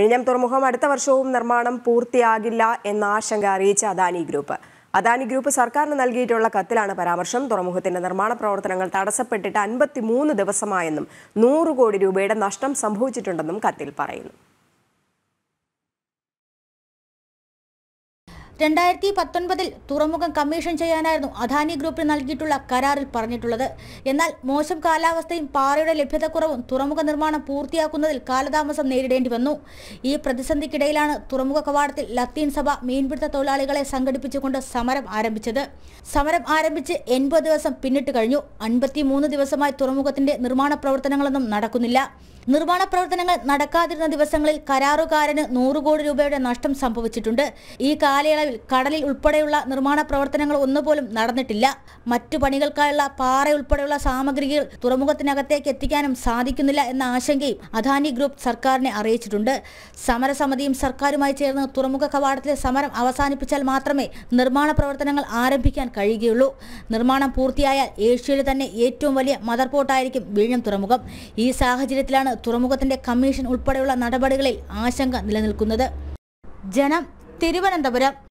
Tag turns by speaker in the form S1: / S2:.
S1: വിഴിഞ്ഞം തുറമുഖം അടുത്ത വർഷവും നിർമ്മാണം പൂർത്തിയാകില്ല എന്ന ആശങ്ക അറിയിച്ച അദാനി ഗ്രൂപ്പ് അദാനി ഗ്രൂപ്പ് സർക്കാരിന് നൽകിയിട്ടുള്ള കത്തിലാണ് പരാമർശം തുറമുഖത്തിന്റെ നിർമ്മാണ പ്രവർത്തനങ്ങൾ തടസ്സപ്പെട്ടിട്ട് അൻപത്തിമൂന്ന് ദിവസമായെന്നും നൂറ് കോടി രൂപയുടെ നഷ്ടം സംഭവിച്ചിട്ടുണ്ടെന്നും കത്തിൽ പറയുന്നു
S2: രണ്ടായിരത്തി പത്തൊൻപതിൽ തുറമുഖം കമ്മീഷൻ ചെയ്യാനായിരുന്നു അദാനി ഗ്രൂപ്പിന് നൽകിയിട്ടുള്ള കരാറിൽ പറഞ്ഞിട്ടുള്ളത് എന്നാൽ മോശം കാലാവസ്ഥയും പാറയുടെ ലഭ്യതക്കുറവും തുറമുഖ നിർമ്മാണം പൂർത്തിയാക്കുന്നതിൽ കാലതാമസം നേരിടേണ്ടി വന്നു ഈ പ്രതിസന്ധിക്കിടയിലാണ് തുറമുഖ കവാടത്തിൽ ലത്തീൻ സഭ മീൻപിടുത്ത തൊഴിലാളികളെ സംഘടിപ്പിച്ചുകൊണ്ട് സമരം ആരംഭിച്ചത് സമരം ആരംഭിച്ച് എൺപത് ദിവസം പിന്നിട്ട് കഴിഞ്ഞു അൻപത്തി ദിവസമായി തുറമുഖത്തിന്റെ നിർമ്മാണ പ്രവർത്തനങ്ങളൊന്നും നടക്കുന്നില്ല നിർമ്മാണ പ്രവർത്തനങ്ങൾ നടക്കാതിരുന്ന ദിവസങ്ങളിൽ കരാറുകാരന് നൂറ് കോടി രൂപയുടെ നഷ്ടം സംഭവിച്ചിട്ടുണ്ട് ഈ കാലയളവിൽ നിലവിൽ കടലിൽ ഉൾപ്പെടെയുള്ള നിർമ്മാണ പ്രവർത്തനങ്ങൾ ഒന്നുപോലും നടന്നിട്ടില്ല മറ്റു പണികൾക്കായുള്ള പാറ ഉൾപ്പെടെയുള്ള സാമഗ്രികൾ തുറമുഖത്തിനകത്തേക്ക് എത്തിക്കാനും സാധിക്കുന്നില്ല എന്ന ആശങ്കയും അദാനി ഗ്രൂപ്പ് സർക്കാരിനെ അറിയിച്ചിട്ടുണ്ട് സമരസമിതിയും സർക്കാരുമായി ചേർന്ന് തുറമുഖ കവാടത്തിലെ സമരം അവസാനിപ്പിച്ചാൽ മാത്രമേ നിർമ്മാണ പ്രവർത്തനങ്ങൾ ആരംഭിക്കാൻ കഴിയുകയുള്ളൂ നിർമ്മാണം പൂർത്തിയായാൽ ഏഷ്യയിലെ തന്നെ ഏറ്റവും വലിയ മദർ പോർട്ടായിരിക്കും വീഴം തുറമുഖം ഈ സാഹചര്യത്തിലാണ് തുറമുഖത്തിന്റെ കമ്മീഷൻ ഉൾപ്പെടെയുള്ള നടപടികളിൽ ആശങ്ക നിലനിൽക്കുന്നത് ജനം തിരുവനന്തപുരം